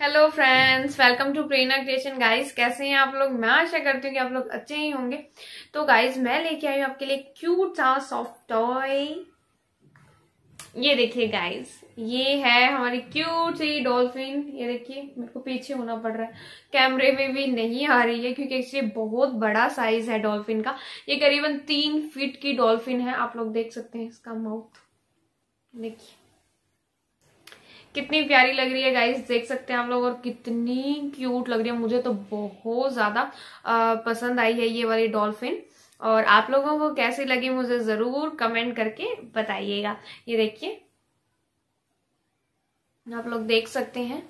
hello friends welcome to Prerna creation guys कैसे हैं आप लोग मैं आशा करती हूँ कि आप लोग अच्छे ही होंगे तो गाइस मैं लेके आई हूँ आपके लिए क्यूट सा सॉफ्ट टॉय ये देखिए गाइस ये है हमारी क्यूट सी डॉल्फिन ये देखिए मेरे को पीछे होना पड़ रहा है कैमरे में भी नहीं आ रही है क्योंकि इसलिए बहुत बड़ा साइज है डॉल्फिन का ये करीबन तीन फीट की डॉल्फिन है आप लोग देख सकते हैं इसका माउथ देखिए कितनी प्यारी लग रही है गाइस देख सकते हैं हम लोग और कितनी क्यूट लग रही है मुझे तो बहुत ज़्यादा पसंद आई है ये वाली डॉल्फिन और आप लोगों को कैसी लगी मुझे ज़रूर कमेंट करके बताइएगा ये देखिए आप लोग देख सकते हैं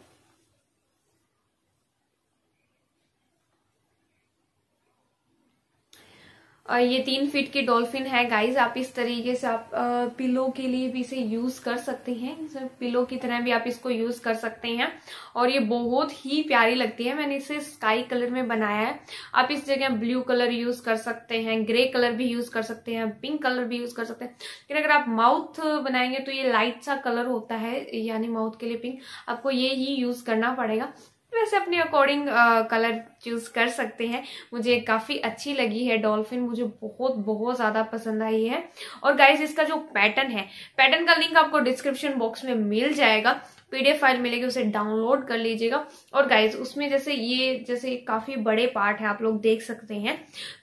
और ये तीन फीट की डॉल्फिन है गाइज आप इस तरीके से आप पिलो के लिए भी इसे यूज कर सकते हैं पिलो की तरह भी आप इसको यूज कर सकते हैं और ये बहुत ही प्यारी लगती है मैंने इसे स्काई कलर में बनाया है आप इस जगह ब्लू कलर यूज कर सकते हैं ग्रे कलर भी यूज कर सकते हैं पिंक कलर भी यूज कर सकते हैं लेकिन अगर आप माउथ बनाएंगे तो ये लाइट सा कलर होता है यानी माउथ के लिए पिंक आपको ये ही यूज करना पड़ेगा वैसे अपने अकॉर्डिंग कलर चूज़ कर सकते हैं मुझे काफ़ी अच्छी लगी है डॉल्फिन मुझे बहुत बहुत ज़्यादा पसंद आई है और गाइज इसका जो पैटर्न है पैटर्न का लिंक आपको डिस्क्रिप्शन बॉक्स में मिल जाएगा पीडीएफ फाइल मिलेगी उसे डाउनलोड कर लीजिएगा और गाइज उसमें जैसे ये जैसे काफ़ी बड़े पार्ट है आप लोग देख सकते हैं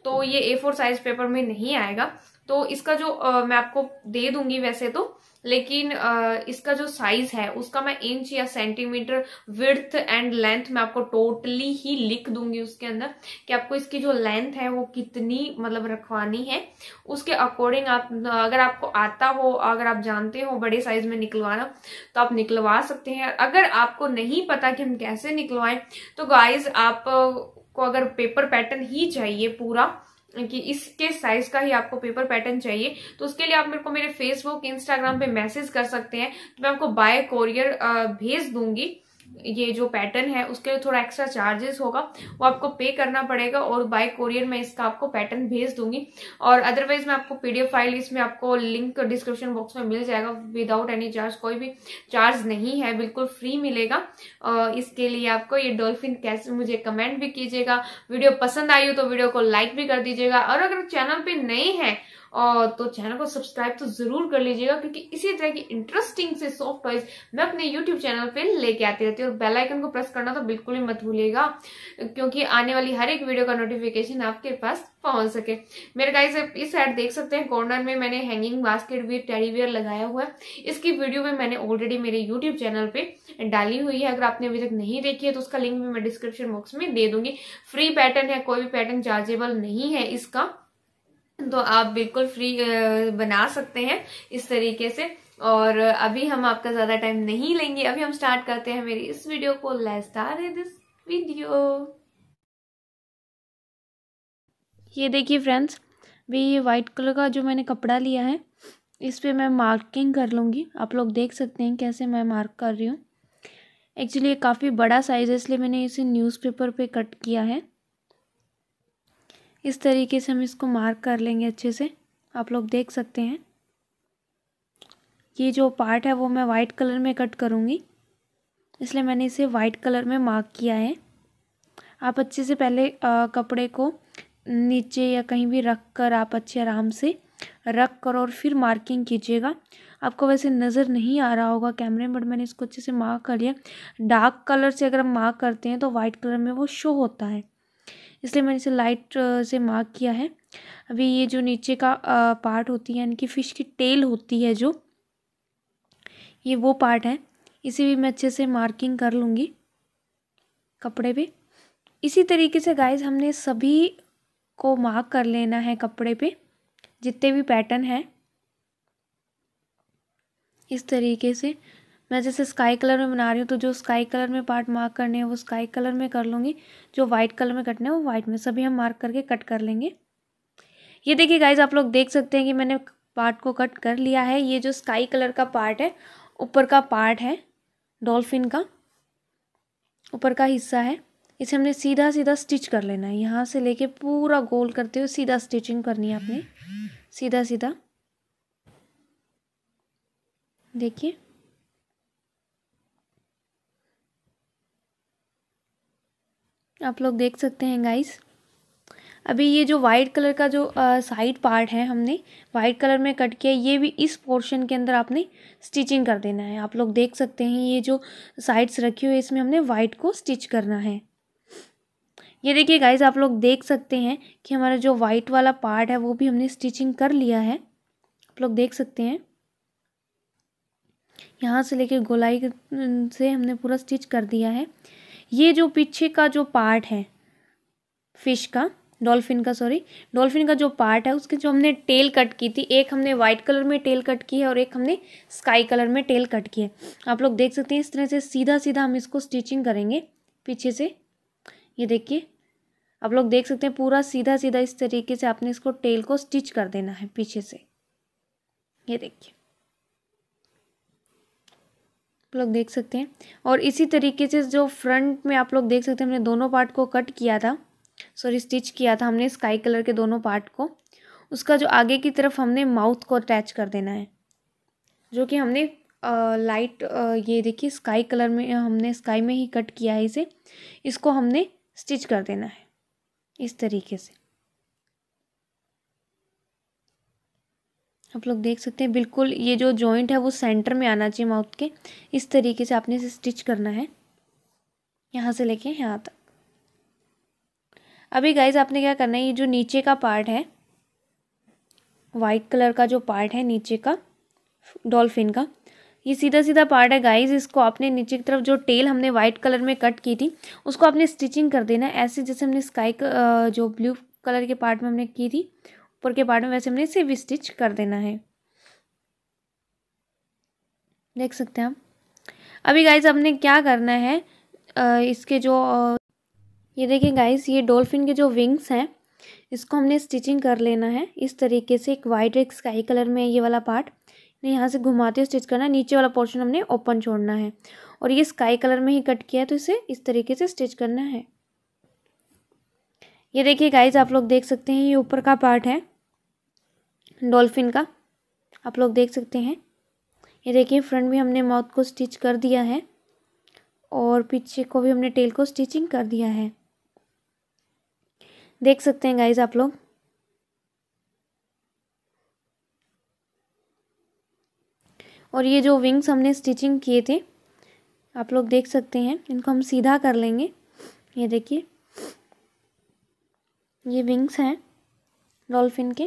तो ये ए फोर साइज पेपर में नहीं आएगा तो इसका जो आ, मैं आपको दे दूंगी वैसे तो लेकिन इसका जो साइज है उसका मैं इंच या सेंटीमीटर विर्थ एंड लेंथ मैं आपको टोटली ही लिख दूंगी उसके अंदर कि आपको इसकी जो लेंथ है वो कितनी मतलब रखवानी है उसके अकॉर्डिंग आप अगर आपको आता हो अगर आप जानते हो बड़े साइज में निकलवाना तो आप निकलवा सकते हैं अगर आपको नहीं पता कि हम कैसे निकलवाएं तो गाइज आप को अगर पेपर पैटर्न ही चाहिए पूरा कि इसके साइज का ही आपको पेपर पैटर्न चाहिए तो उसके लिए आप मेरे को मेरे फेसबुक इंस्टाग्राम पे मैसेज कर सकते हैं तो मैं आपको बाय कोरियर भेज दूंगी ये जो पैटर्न है उसके लिए थोड़ा एक्स्ट्रा चार्जेस होगा वो आपको पे करना पड़ेगा और बाय कोरियर मैं इसका आपको पैटर्न भेज दूंगी और अदरवाइज मैं आपको पीडीएफ फाइल इसमें आपको लिंक डिस्क्रिप्शन बॉक्स में मिल जाएगा विदाउट एनी चार्ज कोई भी चार्ज नहीं है बिल्कुल फ्री मिलेगा इसके लिए आपको ये डॉल्फिन कैसे मुझे कमेंट भी कीजिएगा वीडियो पसंद आई हो तो वीडियो को लाइक भी कर दीजिएगा और अगर चैनल पे नए हैं और तो चैनल को सब्सक्राइब तो जरूर कर लीजिएगा क्योंकि इसी तरह की इंटरेस्टिंग से सॉफ्ट वॉइस मैं अपने यूट्यूब चैनल पे लेके आती रहती हूँ और बेल आइकन को प्रेस करना तो बिल्कुल ही मत भूलिएगा क्योंकि आने वाली हर एक वीडियो का नोटिफिकेशन आपके पास पहुंच सके मेरे गाइस आप इस साइड देख सकते हैं कॉर्नर में मैंने हैंगिंग बास्केट भी टेडी लगाया हुआ है इसकी वीडियो भी मैंने ऑलरेडी मेरे यूट्यूब चैनल पे डाली हुई है अगर आपने अभी तक नहीं देखी है तो उसका लिंक भी मैं डिस्क्रिप्शन बॉक्स में दे दूंगी फ्री पैटर्न है कोई भी पैटर्न चार्जेबल नहीं है इसका तो आप बिल्कुल फ्री बना सकते हैं इस तरीके से और अभी हम आपका ज़्यादा टाइम नहीं लेंगे अभी हम स्टार्ट करते हैं मेरी इस वीडियो को लेट्स है दिस वीडियो ये देखिए फ्रेंड्स भी ये वाइट कलर का जो मैंने कपड़ा लिया है इस पर मैं मार्किंग कर लूँगी आप लोग देख सकते हैं कैसे मैं मार्क कर रही हूँ एक्चुअली ये काफ़ी बड़ा साइज़ है इसलिए मैंने इसे न्यूज़पेपर पे कट किया है इस तरीके से हम इसको मार्क कर लेंगे अच्छे से आप लोग देख सकते हैं ये जो पार्ट है वो मैं वाइट कलर में कट करूँगी इसलिए मैंने इसे वाइट कलर में मार्क किया है आप अच्छे से पहले आ, कपड़े को नीचे या कहीं भी रख कर आप अच्छे आराम से रख कर और फिर मार्किंग कीजिएगा आपको वैसे नज़र नहीं आ रहा होगा कैमरे में बट मैंने इसको अच्छे से मार्क कर लिया डार्क कलर से अगर हम मार्क करते हैं तो वाइट कलर में वो शो होता है इसलिए मैंने इसे लाइट से मार्क किया है अभी ये जो नीचे का पार्ट होती है यानी कि फ़िश की टेल होती है जो ये वो पार्ट है इसे भी मैं अच्छे से मार्किंग कर लूँगी कपड़े पे इसी तरीके से गाइज हमने सभी को मार्क कर लेना है कपड़े पे जितने भी पैटर्न हैं इस तरीके से मैं जैसे स्काई कलर में बना रही हूँ तो जो स्काई कलर में पार्ट मार्क करने हैं वो स्काई कलर में कर लूँगी जो वाइट कलर में कटने हैं वो वाइट में सभी हम मार्क करके कट कर लेंगे ये देखिए गाइज आप लोग देख सकते हैं कि मैंने पार्ट को कट कर लिया है ये जो स्काई कलर का पार्ट है ऊपर का पार्ट है डॉल्फिन का ऊपर का हिस्सा है इसे हमने सीधा सीधा स्टिच कर लेना है यहाँ से लेके पूरा गोल करते हुए सीधा स्टिचिंग करनी है आपने सीधा सीधा देखिए आप लोग देख सकते हैं गाइस अभी ये जो वाइट कलर का जो साइड पार्ट है हमने वाइट कलर में कट किया ये भी इस पोर्शन के अंदर आपने स्टिचिंग कर देना है आप लोग देख सकते हैं ये जो साइड्स रखी हुई है इसमें हमने वाइट को स्टिच करना है ये देखिए गाइस आप लोग देख सकते हैं कि हमारा जो वाइट वाला पार्ट है वो भी हमने स्टिचिंग कर लिया है आप लोग देख सकते हैं यहाँ से लेकर गोलाई से हमने पूरा स्टिच कर दिया है ये जो पीछे का जो पार्ट है फिश का डॉल्फिन का सॉरी डॉल्फिन का जो पार्ट है उसकी जो हमने टेल कट की थी एक हमने वाइट कलर में टेल कट की है और एक हमने स्काई कलर में टेल कट की है आप लोग देख सकते हैं इस तरह से सीधा सीधा हम इसको स्टिचिंग करेंगे पीछे से ये देखिए आप लोग देख सकते हैं पूरा सीधा सीधा इस तरीके से आपने इसको टेल को स्टिच कर देना है पीछे से ये देखिए आप लोग देख सकते हैं और इसी तरीके से जो फ्रंट में आप लोग देख सकते हैं हमने दोनों पार्ट को कट किया था सॉरी स्टिच किया था हमने स्काई कलर के दोनों पार्ट को उसका जो आगे की तरफ हमने माउथ को अटैच कर देना है जो कि हमने आ, लाइट आ, ये देखिए स्काई कलर में हमने स्काई में ही कट किया है इसे इसको हमने स्टिच कर देना है इस तरीके से आप लोग देख सकते हैं बिल्कुल ये जो जॉइंट है वो सेंटर में आना चाहिए माउथ के इस तरीके से आपने इसे स्टिच करना है यहाँ से लेके यहाँ तक अभी गाइज आपने क्या करना है ये जो नीचे का पार्ट है वाइट कलर का जो पार्ट है नीचे का डॉल्फिन का ये सीधा सीधा पार्ट है गाइज इसको आपने नीचे की तरफ जो टेल हमने वाइट कलर में कट की थी उसको आपने स्टिचिंग कर देना ऐसे जैसे हमने स्काई जो ब्लू कलर के पार्ट में हमने की थी ऊपर के पार्ट में वैसे हमने सिर्फ स्टिच कर देना है देख सकते हैं आप अभी गाइज हमने क्या करना है इसके जो ये देखिए गाइज ये डॉल्फिन के जो विंग्स हैं इसको हमने स्टिचिंग कर लेना है इस तरीके से एक वाइट एक स्काई कलर में ये वाला पार्ट ने यहाँ से घुमाते हुए स्टिच करना है नीचे वाला पोर्शन हमने ओपन छोड़ना है और ये स्काई कलर में ही कट किया है तो इसे इस तरीके से स्टिच करना है ये देखिए गाइज आप लोग देख सकते हैं ये ऊपर का पार्ट है डॉल्फिन का आप लोग देख सकते हैं ये देखिए फ्रंट भी हमने माउथ को स्टिच कर दिया है और पीछे को भी हमने टेल को स्टिचिंग कर दिया है देख सकते हैं गाइज आप लोग और ये जो विंग्स हमने स्टिचिंग किए थे आप लोग देख सकते हैं इनको हम सीधा कर लेंगे ये देखिए ये विंग्स हैं डॉल्फिन के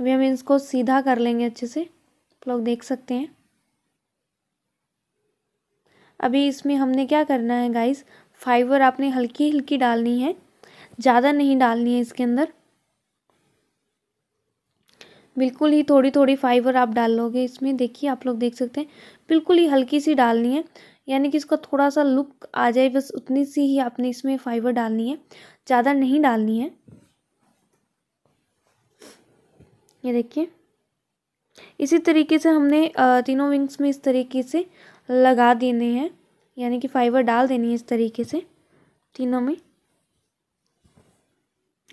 अभी हम इसको सीधा कर लेंगे अच्छे से आप लोग देख सकते हैं अभी इसमें हमने क्या करना है गाइस फाइबर आपने हल्की हल्की डालनी है ज़्यादा नहीं डालनी है इसके अंदर बिल्कुल ही थोड़ी थोड़ी फाइबर आप डाल लोगे इसमें देखिए आप लोग देख सकते हैं बिल्कुल ही हल्की सी डालनी है यानी कि इसका थोड़ा सा लुक आ जाए बस उतनी सी ही आपने इसमें फाइबर डालनी है ज़्यादा नहीं डालनी है ये देखिए इसी तरीके से हमने तीनों विंग्स में इस तरीके से लगा देने हैं यानी कि फाइबर डाल देनी है इस तरीके से तीनों में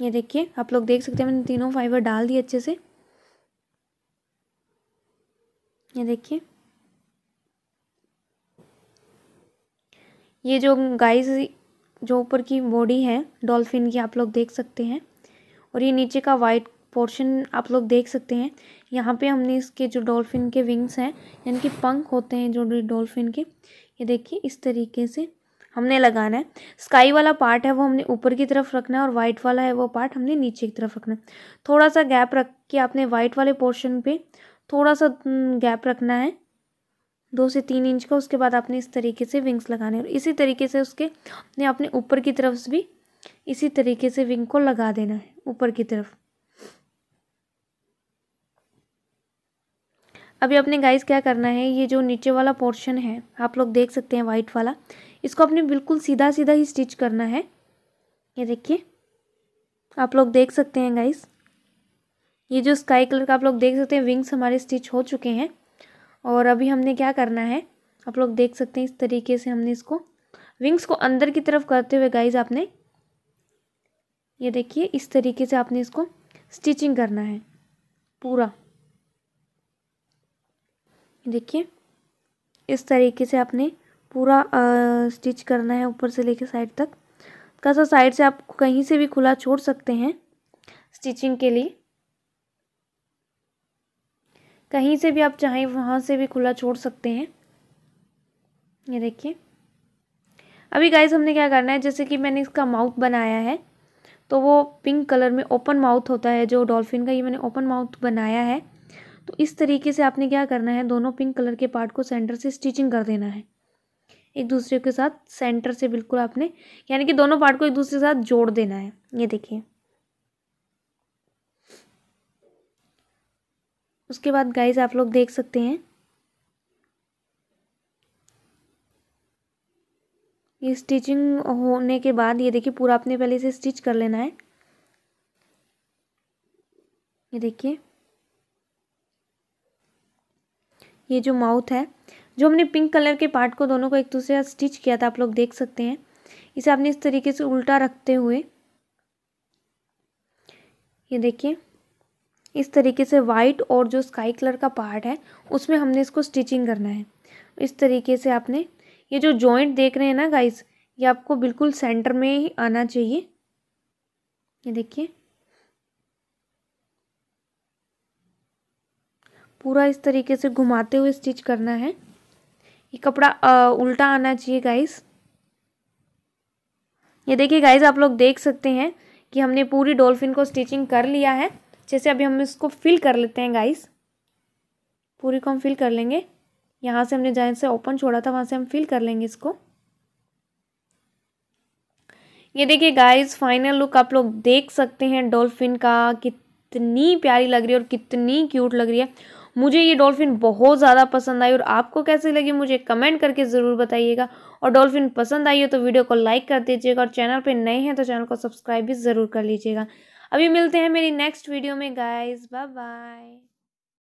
ये देखिए आप लोग देख सकते हैं मैंने तीनों फाइबर डाल दिए अच्छे से ये देखिए ये जो गाइस जो ऊपर की बॉडी है डॉल्फिन की आप लोग देख सकते हैं और ये नीचे का वाइट पोर्शन आप लोग देख सकते हैं यहाँ पे हमने इसके जो डॉल्फिन के विंग्स हैं यानी कि पंख होते हैं जो डॉल्फिन के ये देखिए इस तरीके से हमने लगाना है स्काई वाला पार्ट है वो हमने ऊपर की तरफ रखना है और वाइट वाला है वो पार्ट हमने नीचे की तरफ रखना है थोड़ा सा गैप रख के आपने वाइट वाले पोर्शन पे थोड़ा सा गैप रखना है दो से तीन इंच का उसके बाद आपने इस तरीके से विंग्स लगाने और इसी तरीके से उसके ने अपने ऊपर की तरफ से भी इसी तरीके से विंग को लगा देना है ऊपर की तरफ अभी आपने गाइस क्या करना है ये जो नीचे वाला पोर्शन है आप लोग देख सकते हैं वाइट वाला इसको आपने बिल्कुल सीधा सीधा ही स्टिच करना है ये देखिए आप लोग देख सकते हैं गाइस ये जो स्काई कलर का आप लोग देख सकते हैं विंग्स हमारे स्टिच हो चुके हैं और अभी हमने क्या करना है आप लोग देख सकते हैं इस तरीके से हमने इसको विंग्स को अंदर की तरफ करते हुए गाइज आपने ये देखिए इस तरीके से आपने इसको स्टिचिंग करना है पूरा देखिए इस तरीके से आपने पूरा स्टिच करना है ऊपर से लेके साइड तक थोड़ा सा साइड से आप कहीं से भी खुला छोड़ सकते हैं स्टिचिंग के लिए कहीं से भी आप चाहें वहाँ से भी खुला छोड़ सकते हैं ये देखिए अभी गाइस हमने क्या करना है जैसे कि मैंने इसका माउथ बनाया है तो वो पिंक कलर में ओपन माउथ होता है जो डॉल्फिन का ये मैंने ओपन माउथ बनाया है तो इस तरीके से आपने क्या करना है दोनों पिंक कलर के पार्ट को सेंटर से स्टिचिंग कर देना है एक दूसरे के साथ सेंटर से बिल्कुल आपने यानी कि दोनों पार्ट को एक दूसरे के साथ जोड़ देना है ये देखिए उसके बाद गाइस आप लोग देख सकते हैं ये स्टिचिंग होने के बाद ये देखिए पूरा आपने पहले इसे स्टिच कर लेना है ये देखिए ये जो माउथ है जो हमने पिंक कलर के पार्ट को दोनों को एक दूसरे साथ स्टिच किया था आप लोग देख सकते हैं इसे आपने इस तरीके से उल्टा रखते हुए ये देखिए इस तरीके से वाइट और जो स्काई कलर का पार्ट है उसमें हमने इसको स्टिचिंग करना है इस तरीके से आपने ये जो जॉइंट देख रहे हैं ना गाइस ये आपको बिल्कुल सेंटर में ही आना चाहिए ये देखिए पूरा इस तरीके से घुमाते हुए स्टिच करना है ये कपड़ा आ, उल्टा आना चाहिए गाइस ये देखिए गाइस आप लोग देख सकते हैं कि हमने पूरी डॉल्फिन को स्टिचिंग कर लिया है अच्छे से अभी हम इसको फिल कर लेते हैं गाइस पूरी को हम फिल कर लेंगे यहाँ से हमने जहाँ से ओपन छोड़ा था वहाँ से हम फिल कर लेंगे इसको ये देखिए गाइस फाइनल लुक आप लोग देख सकते हैं डॉल्फिन का कितनी प्यारी लग रही है और कितनी क्यूट लग रही है मुझे ये डॉल्फिन बहुत ज़्यादा पसंद आई और आपको कैसी लगी मुझे कमेंट करके ज़रूर बताइएगा और डॉल्फिन पसंद आई हो तो वीडियो को लाइक कर दीजिएगा और चैनल पर नए हैं तो चैनल को सब्सक्राइब भी ज़रूर कर लीजिएगा अभी मिलते हैं मेरी नेक्स्ट वीडियो में गाइज बाय बाय